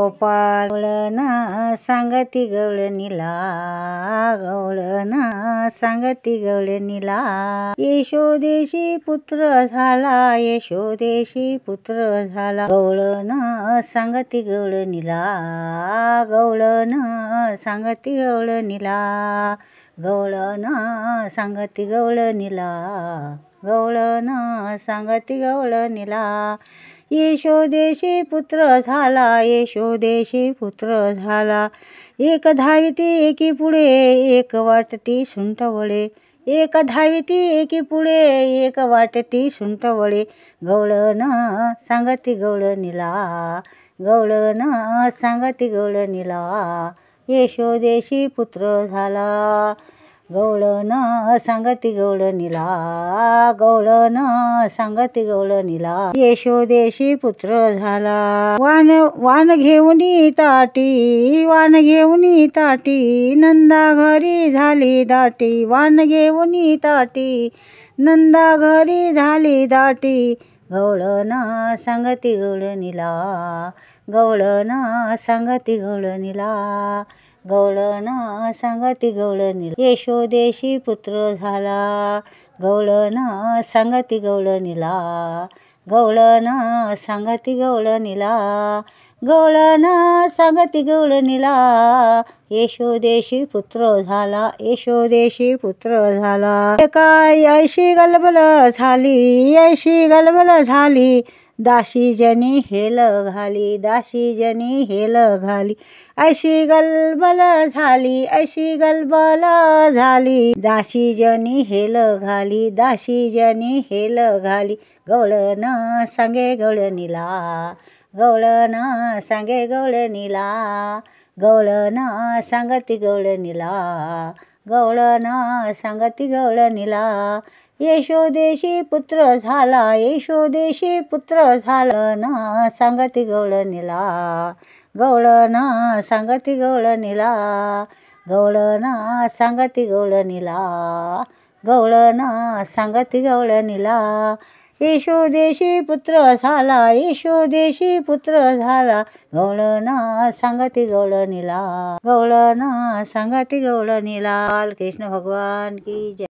ना सांगती गवळणीला ना सांगती येशो यशोदेशी पुत्र झाला यशोदेशी पुत्र झाला ना सांगती गवळ नीला सांगती ना सांगत सांगती निला. गवळण सांगती येशो यशोदेशी पुत्र झाला देशी पुत्र झाला एक धाविती एकी पुढे एक वाटती सुंटवळे एक धाविती एकी पुढे एक वाटती सुंटवळे गवळण सांगती गवळणीला गवळण सांगती येशो यशोदेशी पुत्र झाला गवळण सांगती गवळणीला गवळण सांगती गवळणीला यशोदेशी पुत्र झाला वान वान घेऊन ताटी वान घेऊनी ताटी नंदा घरी झाली दाटी वान घेऊनी ताटी नंदा घरी झाली दाटी गवळणा सांगती गवळणीला गवळणा सांगती गवळणीला गवळणा सांगती गवळणीला यशोदेशी पुत्र झाला गवळणा सांगती गवळणीला गवळ सांगती गवळणीला गौळन सांगती येशो देशी पुत्र झाला देशी पुत्र झाला काय ऐशी गलबल झाली ऐशी गलबल झाली जनी हेल घाली जनी हेल घाली ऐशी गलबल झाली ऐशी गलबल झाली जनी हेल घाली जनी हेल घाली न सांगे गवळणीला न सांगे गवळणीला न सांगती निला गवळण सांगती गवळणीला यशोदेशी पुत्र झाला यशोदेशी पुत्र झालं ना सांगती गवळणीला गवळण सांगती गवळणीला गवळण सांगती गवळणीला गवळण सांगती गवळणीला देशी पुत्र झाला देशी पुत्र झाला निला सांगती गवळणीला गवळणा सांगती गवळणीला कृष्ण भगवान की जय